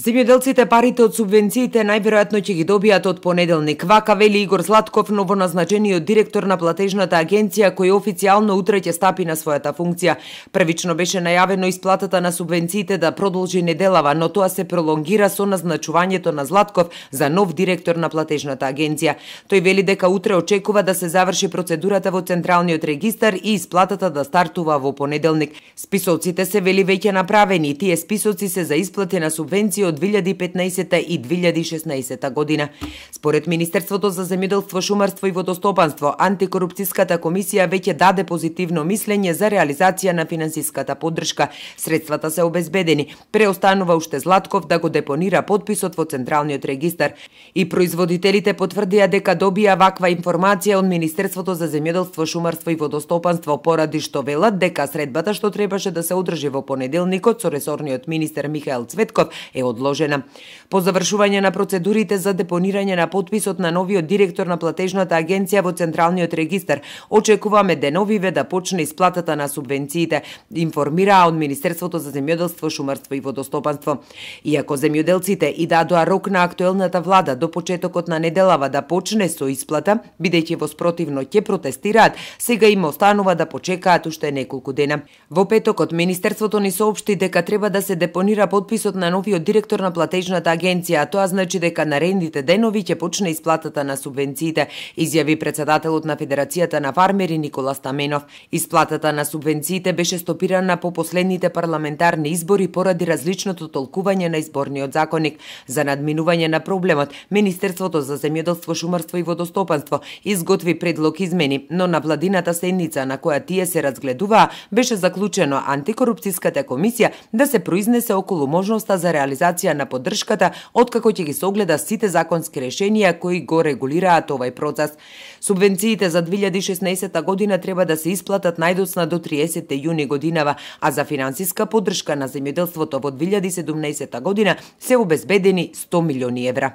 Земјоделците парите од субвенциите најверојатно ќе ги добијат од понеделник. Вака вели Игор Златков, новоназначениот директор на платежната агенција, кој официјално утре ќе стапи на својата функција. Првично беше најавено исплатата на субвенциите да продолжи неделава, но тоа се пролонгира со назначувањето на Златков за нов директор на платежната агенција. Тој вели дека утре очекува да се заврши процедурата во Централниот регистар и исплатата да стартува во понеделник. Списоците се вели веќе направени, тие списоци се за исплати на субвенции сесија од 2015 и 2016 година. Според Министерството за земјоделство, шумарство и водостопанство, антикорупцијската комисија веќе даде позитивно мислење за реализација на финансиската поддршка. Средствата се обезбедени. Преостанува уште Златков да го депонира подписот во Централниот регистар. И производителите потврдија дека добија ваква информација од Министерството за земјоделство, шумарство и водостопанство поради што велат дека средбата што требаше да се одржи во понеделникот со ресорниот министер Михаил Цветков е од одложена. По завршување на процедурите за депонирање на подписот на новиот директор на платежната агенција во Централниот регистар, очекуваме деновиве да почне исплатата на субвенциите, информираа од Министерството за земјоделство, шумарство и водостопанство. Иако земјоделците и дадоа рок на актуелната влада до почетокот на неделава да почне со исплата, бидејќи спротивно, ќе протестираат, сега им останува да почекаат уште неколку дена. Во петокот Министерството ни соопшти дека треба да се депонира подписот на новиот директор директор на платежната агенција, а тоа значи дека на рендите денови ќе почне исплатата на субвенциите, изјави председателот на Федерацијата на фармери Никола Стаменов. Исплатата на субвенциите беше стопирана по последните парламентарни избори поради различното толкување на изборниот законник. За надминување на проблемот, Министерството за земјоделство, шумарство и водостопанство изготви предлог измени, но на владината седница на која тие се разгледуваа беше заклучено антикорупцијската комисија да се произнесе околу можноста за реализација координација на поддршката, откако ќе ги согледа сите законски решенија кои го регулираат овај процес. Субвенциите за 2016 година треба да се исплатат најдоцна до 30 јуни годинава, а за финансиска поддршка на земјоделството во 2017 година се обезбедени 100 милиони евра.